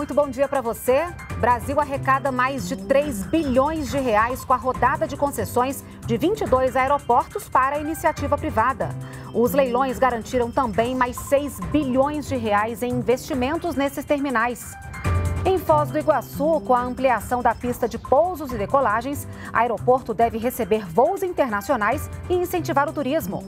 muito bom dia para você. Brasil arrecada mais de 3 bilhões de reais com a rodada de concessões de 22 aeroportos para a iniciativa privada. Os leilões garantiram também mais 6 bilhões de reais em investimentos nesses terminais. Em Foz do Iguaçu, com a ampliação da pista de pousos e decolagens, o aeroporto deve receber voos internacionais e incentivar o turismo.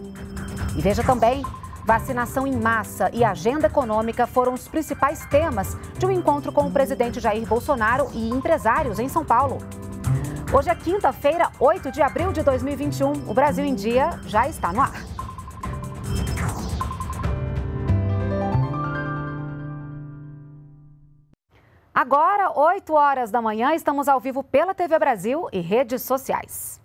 E veja também, Vacinação em massa e agenda econômica foram os principais temas de um encontro com o presidente Jair Bolsonaro e empresários em São Paulo. Hoje é quinta-feira, 8 de abril de 2021. O Brasil em Dia já está no ar. Agora, 8 horas da manhã, estamos ao vivo pela TV Brasil e redes sociais.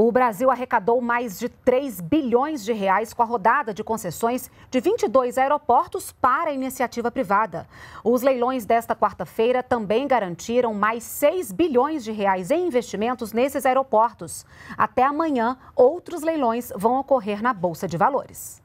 O Brasil arrecadou mais de 3 bilhões de reais com a rodada de concessões de 22 aeroportos para a iniciativa privada. Os leilões desta quarta-feira também garantiram mais 6 bilhões de reais em investimentos nesses aeroportos. Até amanhã, outros leilões vão ocorrer na Bolsa de Valores.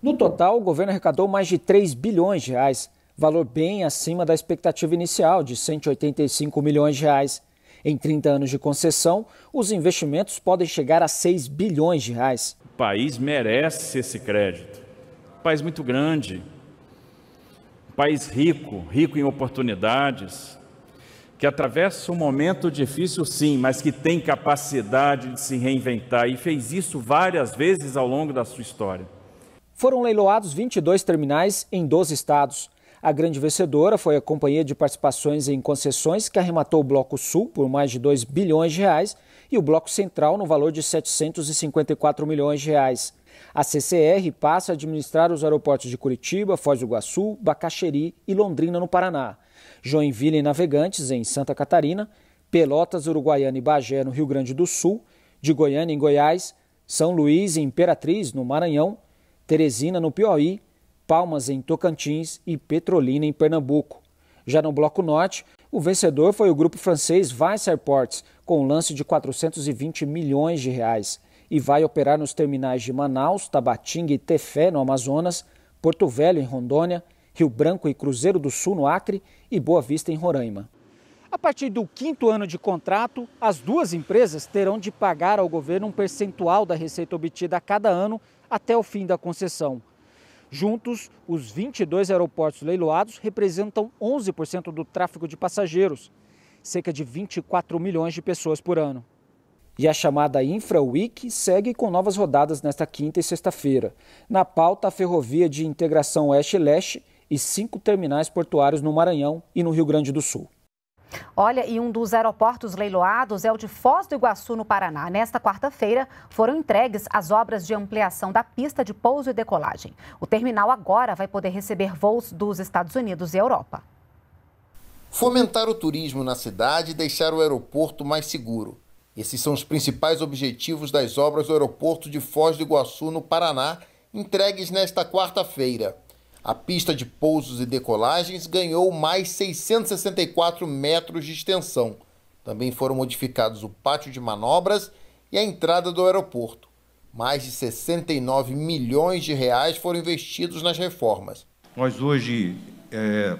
No total, o governo arrecadou mais de 3 bilhões de reais, valor bem acima da expectativa inicial de 185 milhões de reais. Em 30 anos de concessão, os investimentos podem chegar a 6 bilhões de reais. O país merece esse crédito. Um país muito grande, um país rico, rico em oportunidades, que atravessa um momento difícil, sim, mas que tem capacidade de se reinventar e fez isso várias vezes ao longo da sua história. Foram leiloados 22 terminais em 12 estados. A grande vencedora foi a Companhia de Participações em Concessões, que arrematou o Bloco Sul por mais de 2 bilhões de reais e o Bloco Central no valor de 754 milhões de reais. A CCR passa a administrar os aeroportos de Curitiba, Foz do Iguaçu, Bacaxeri e Londrina, no Paraná, Joinville e Navegantes, em Santa Catarina, Pelotas, Uruguaiana e Bagé, no Rio Grande do Sul, de Goiânia em Goiás, São Luís e Imperatriz, no Maranhão, Teresina, no Piauí Palmas em Tocantins e Petrolina em Pernambuco. Já no Bloco Norte, o vencedor foi o grupo francês Vice Airports, com um lance de 420 milhões de reais, e vai operar nos terminais de Manaus, Tabatinga e Tefé, no Amazonas, Porto Velho, em Rondônia, Rio Branco e Cruzeiro do Sul, no Acre, e Boa Vista, em Roraima. A partir do quinto ano de contrato, as duas empresas terão de pagar ao governo um percentual da receita obtida a cada ano até o fim da concessão. Juntos, os 22 aeroportos leiloados representam 11% do tráfego de passageiros, cerca de 24 milhões de pessoas por ano. E a chamada Infra Week segue com novas rodadas nesta quinta e sexta-feira. Na pauta, a ferrovia de integração Oeste-Leste e cinco terminais portuários no Maranhão e no Rio Grande do Sul. Olha, e um dos aeroportos leiloados é o de Foz do Iguaçu, no Paraná. Nesta quarta-feira, foram entregues as obras de ampliação da pista de pouso e decolagem. O terminal agora vai poder receber voos dos Estados Unidos e Europa. Fomentar o turismo na cidade e deixar o aeroporto mais seguro. Esses são os principais objetivos das obras do aeroporto de Foz do Iguaçu, no Paraná, entregues nesta quarta-feira. A pista de pousos e decolagens ganhou mais 664 metros de extensão. Também foram modificados o pátio de manobras e a entrada do aeroporto. Mais de 69 milhões de reais foram investidos nas reformas. Nós hoje é,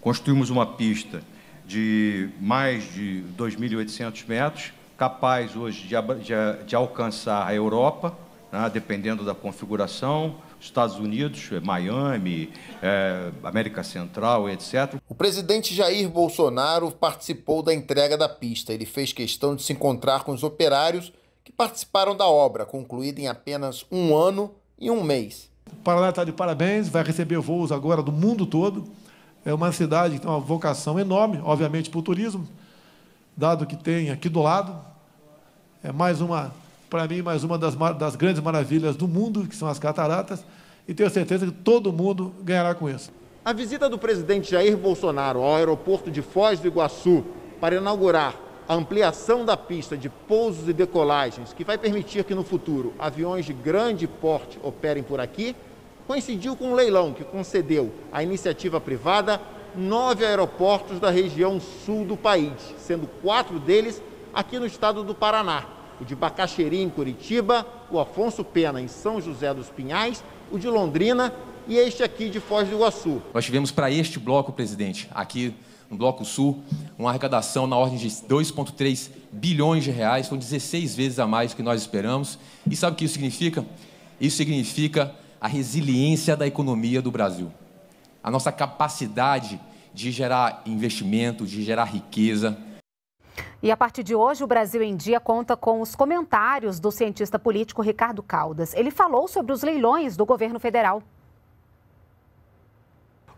construímos uma pista de mais de 2.800 metros, capaz hoje de, de, de alcançar a Europa, né, dependendo da configuração Estados Unidos, eh, Miami, é, América Central, etc. O presidente Jair Bolsonaro participou da entrega da pista. Ele fez questão de se encontrar com os operários que participaram da obra, concluída em apenas um ano e um mês. O Paraná está de parabéns, vai receber voos agora do mundo todo. É uma cidade que tem uma vocação enorme, obviamente, para o turismo, dado que tem aqui do lado. É mais uma para mim, mais uma das, das grandes maravilhas do mundo, que são as cataratas, e tenho certeza que todo mundo ganhará com isso. A visita do presidente Jair Bolsonaro ao aeroporto de Foz do Iguaçu para inaugurar a ampliação da pista de pousos e decolagens, que vai permitir que no futuro aviões de grande porte operem por aqui, coincidiu com um leilão que concedeu à iniciativa privada nove aeroportos da região sul do país, sendo quatro deles aqui no estado do Paraná o de Bacaxeri, em Curitiba, o Afonso Pena, em São José dos Pinhais, o de Londrina e este aqui de Foz do Iguaçu. Nós tivemos para este bloco, presidente, aqui no Bloco Sul, uma arrecadação na ordem de 2,3 bilhões de reais, são 16 vezes a mais do que nós esperamos. E sabe o que isso significa? Isso significa a resiliência da economia do Brasil, a nossa capacidade de gerar investimento, de gerar riqueza, e a partir de hoje, o Brasil em Dia conta com os comentários do cientista político Ricardo Caldas. Ele falou sobre os leilões do governo federal.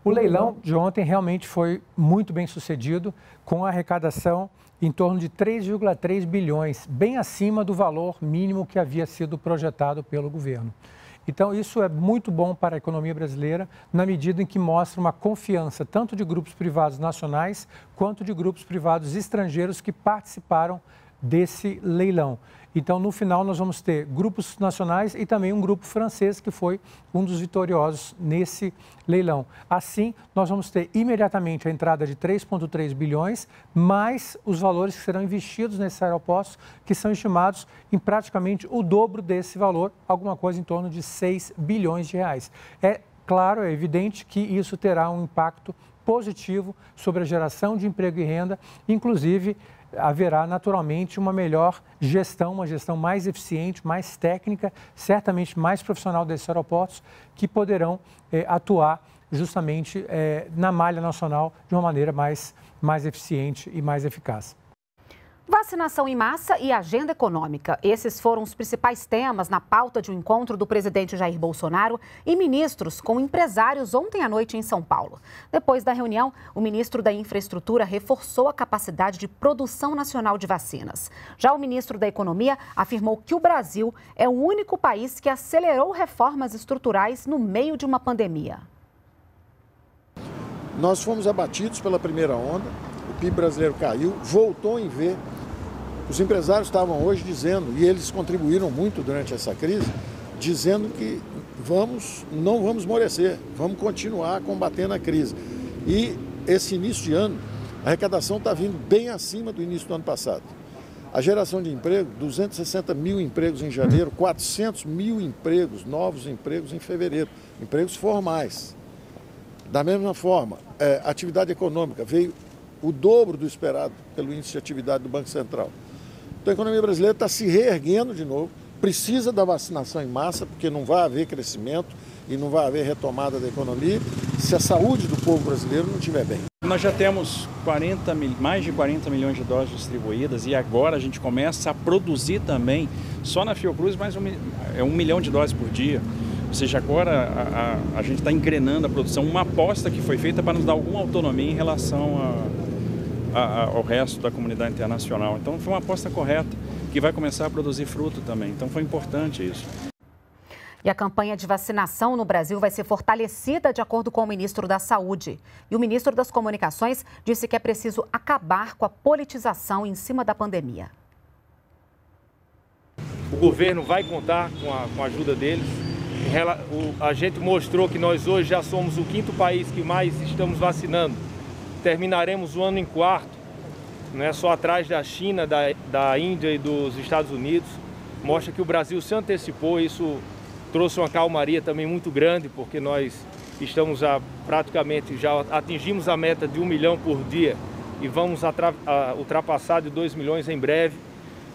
O leilão de ontem realmente foi muito bem sucedido, com arrecadação em torno de 3,3 bilhões, bem acima do valor mínimo que havia sido projetado pelo governo. Então, isso é muito bom para a economia brasileira, na medida em que mostra uma confiança tanto de grupos privados nacionais quanto de grupos privados estrangeiros que participaram desse leilão. Então, no final, nós vamos ter grupos nacionais e também um grupo francês que foi um dos vitoriosos nesse leilão. Assim, nós vamos ter imediatamente a entrada de 3,3 bilhões, mais os valores que serão investidos nesses aeroportos, que são estimados em praticamente o dobro desse valor, alguma coisa em torno de 6 bilhões de reais. É claro, é evidente que isso terá um impacto positivo sobre a geração de emprego e renda, inclusive haverá naturalmente uma melhor gestão, uma gestão mais eficiente, mais técnica, certamente mais profissional desses aeroportos, que poderão eh, atuar justamente eh, na malha nacional de uma maneira mais, mais eficiente e mais eficaz. Vacinação em massa e agenda econômica. Esses foram os principais temas na pauta de um encontro do presidente Jair Bolsonaro e ministros com empresários ontem à noite em São Paulo. Depois da reunião, o ministro da Infraestrutura reforçou a capacidade de produção nacional de vacinas. Já o ministro da Economia afirmou que o Brasil é o único país que acelerou reformas estruturais no meio de uma pandemia. Nós fomos abatidos pela primeira onda PIB brasileiro caiu, voltou em V. Os empresários estavam hoje dizendo, e eles contribuíram muito durante essa crise, dizendo que vamos, não vamos morecer, vamos continuar combatendo a crise. E esse início de ano, a arrecadação está vindo bem acima do início do ano passado. A geração de emprego, 260 mil empregos em janeiro, 400 mil empregos, novos empregos em fevereiro, empregos formais. Da mesma forma, é, atividade econômica veio o dobro do esperado pelo índice de atividade do Banco Central. Então a economia brasileira está se reerguendo de novo, precisa da vacinação em massa, porque não vai haver crescimento e não vai haver retomada da economia se a saúde do povo brasileiro não estiver bem. Nós já temos 40, mais de 40 milhões de doses distribuídas e agora a gente começa a produzir também, só na Fiocruz, mais um, é um milhão de doses por dia. Ou seja, agora a, a, a gente está engrenando a produção, uma aposta que foi feita para nos dar alguma autonomia em relação a, a, ao resto da comunidade internacional. Então foi uma aposta correta que vai começar a produzir fruto também. Então foi importante isso. E a campanha de vacinação no Brasil vai ser fortalecida de acordo com o ministro da Saúde. E o ministro das Comunicações disse que é preciso acabar com a politização em cima da pandemia. O governo vai contar com a, com a ajuda deles. A gente mostrou que nós hoje já somos o quinto país que mais estamos vacinando terminaremos o ano em quarto, não é só atrás da China, da, da Índia e dos Estados Unidos. Mostra que o Brasil se antecipou, isso trouxe uma calmaria também muito grande, porque nós estamos a, praticamente já atingimos a meta de um milhão por dia e vamos a, ultrapassar de 2 milhões em breve.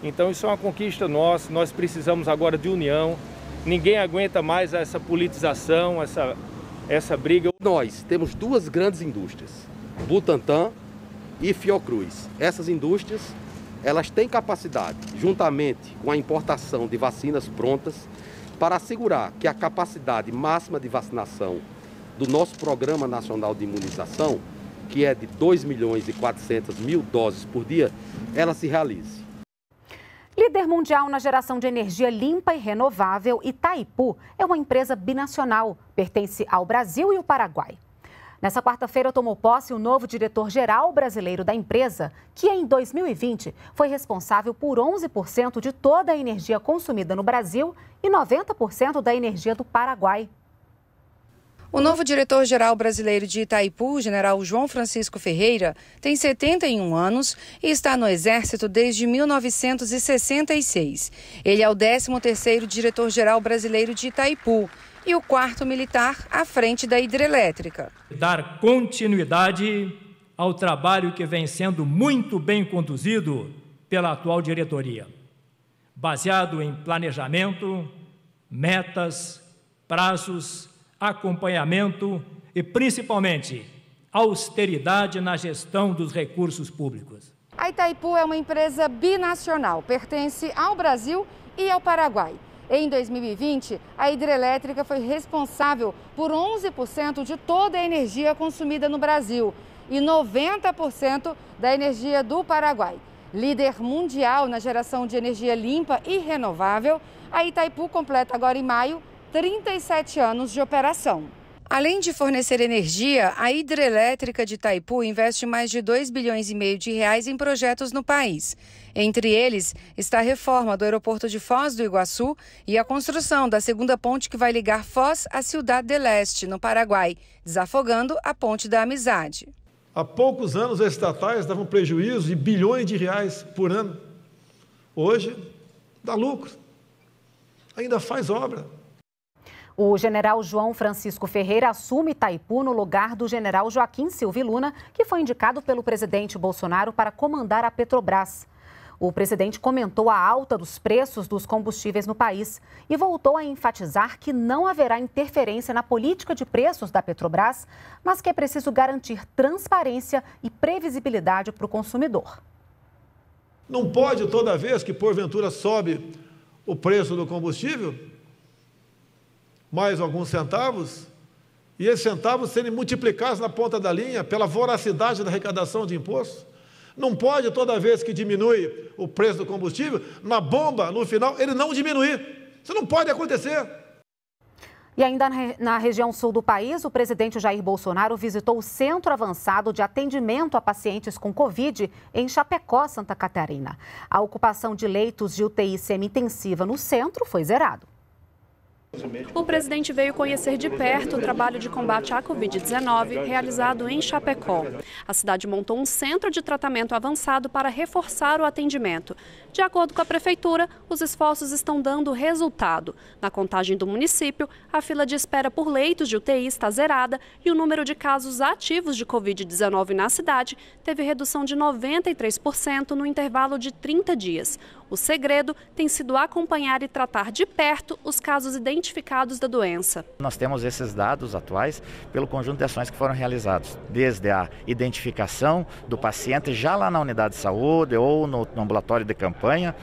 Então isso é uma conquista nossa, nós precisamos agora de união. Ninguém aguenta mais essa politização, essa, essa briga. Nós temos duas grandes indústrias Butantan e Fiocruz. Essas indústrias, elas têm capacidade, juntamente com a importação de vacinas prontas, para assegurar que a capacidade máxima de vacinação do nosso Programa Nacional de Imunização, que é de 2 milhões e 400 mil doses por dia, ela se realize. Líder mundial na geração de energia limpa e renovável, Itaipu é uma empresa binacional, pertence ao Brasil e ao Paraguai. Nessa quarta-feira, tomou posse o novo diretor-geral brasileiro da empresa, que em 2020 foi responsável por 11% de toda a energia consumida no Brasil e 90% da energia do Paraguai. O novo diretor-geral brasileiro de Itaipu, general João Francisco Ferreira, tem 71 anos e está no Exército desde 1966. Ele é o 13º diretor-geral brasileiro de Itaipu e o quarto militar à frente da hidrelétrica. Dar continuidade ao trabalho que vem sendo muito bem conduzido pela atual diretoria, baseado em planejamento, metas, prazos, acompanhamento e, principalmente, austeridade na gestão dos recursos públicos. A Itaipu é uma empresa binacional, pertence ao Brasil e ao Paraguai. Em 2020, a hidrelétrica foi responsável por 11% de toda a energia consumida no Brasil e 90% da energia do Paraguai. Líder mundial na geração de energia limpa e renovável, a Itaipu completa agora em maio 37 anos de operação. Além de fornecer energia, a hidrelétrica de Itaipu investe mais de 2 bilhões e meio de reais em projetos no país. Entre eles está a reforma do aeroporto de Foz do Iguaçu e a construção da segunda ponte que vai ligar Foz à Ciudad del Este, no Paraguai, desafogando a Ponte da Amizade. Há poucos anos, as estatais davam prejuízo de bilhões de reais por ano. Hoje, dá lucro. Ainda faz obra o general João Francisco Ferreira assume Itaipu no lugar do general Joaquim Silvio Luna, que foi indicado pelo presidente Bolsonaro para comandar a Petrobras. O presidente comentou a alta dos preços dos combustíveis no país e voltou a enfatizar que não haverá interferência na política de preços da Petrobras, mas que é preciso garantir transparência e previsibilidade para o consumidor. Não pode toda vez que porventura sobe o preço do combustível mais alguns centavos, e esses centavos serem multiplicados na ponta da linha pela voracidade da arrecadação de impostos. Não pode, toda vez que diminui o preço do combustível, na bomba, no final, ele não diminuir. Isso não pode acontecer. E ainda na região sul do país, o presidente Jair Bolsonaro visitou o Centro Avançado de Atendimento a Pacientes com Covid em Chapecó, Santa Catarina. A ocupação de leitos de UTI semi-intensiva no centro foi zerado. O presidente veio conhecer de perto o trabalho de combate à Covid-19 realizado em Chapecó. A cidade montou um centro de tratamento avançado para reforçar o atendimento. De acordo com a prefeitura, os esforços estão dando resultado. Na contagem do município, a fila de espera por leitos de UTI está zerada e o número de casos ativos de Covid-19 na cidade teve redução de 93% no intervalo de 30 dias. O segredo tem sido acompanhar e tratar de perto os casos identificados da doença. Nós temos esses dados atuais pelo conjunto de ações que foram realizadas, desde a identificação do paciente já lá na unidade de saúde ou no, no ambulatório de campanha,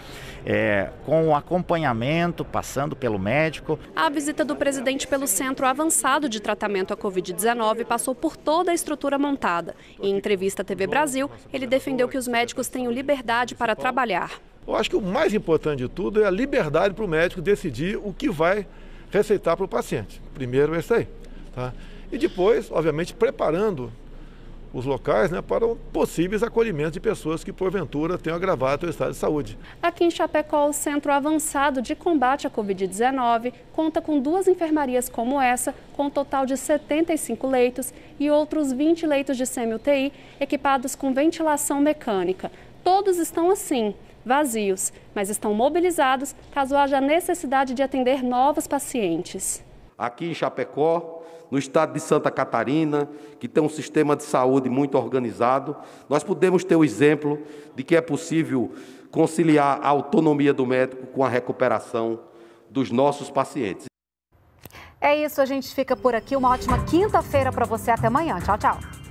é, com o acompanhamento, passando pelo médico. A visita do presidente pelo Centro Avançado de Tratamento à Covid-19 passou por toda a estrutura montada. Em entrevista à TV Brasil, ele defendeu que os médicos tenham liberdade para trabalhar. Eu acho que o mais importante de tudo é a liberdade para o médico decidir o que vai receitar para o paciente. Primeiro é isso aí. Tá? E depois, obviamente, preparando os locais né, para possíveis acolhimentos de pessoas que, porventura, tenham agravado o estado de saúde. Aqui em Chapecó, o Centro Avançado de Combate à Covid-19 conta com duas enfermarias como essa, com um total de 75 leitos e outros 20 leitos de semi-UTI equipados com ventilação mecânica. Todos estão assim, vazios, mas estão mobilizados caso haja necessidade de atender novos pacientes. Aqui em Chapecó, no estado de Santa Catarina, que tem um sistema de saúde muito organizado, nós podemos ter o exemplo de que é possível conciliar a autonomia do médico com a recuperação dos nossos pacientes. É isso, a gente fica por aqui. Uma ótima quinta-feira para você. Até amanhã. Tchau, tchau.